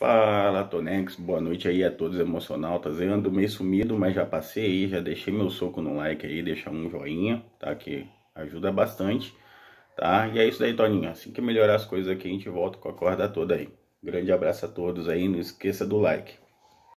Fala Tonex, boa noite aí a todos emocionaltas. Eu ando meio sumido, mas já passei aí, já deixei meu soco no like aí, deixar um joinha, tá? Que ajuda bastante, tá? E é isso aí, Toninha. Assim que melhorar as coisas aqui, a gente volta com a corda toda aí. Grande abraço a todos aí, não esqueça do like.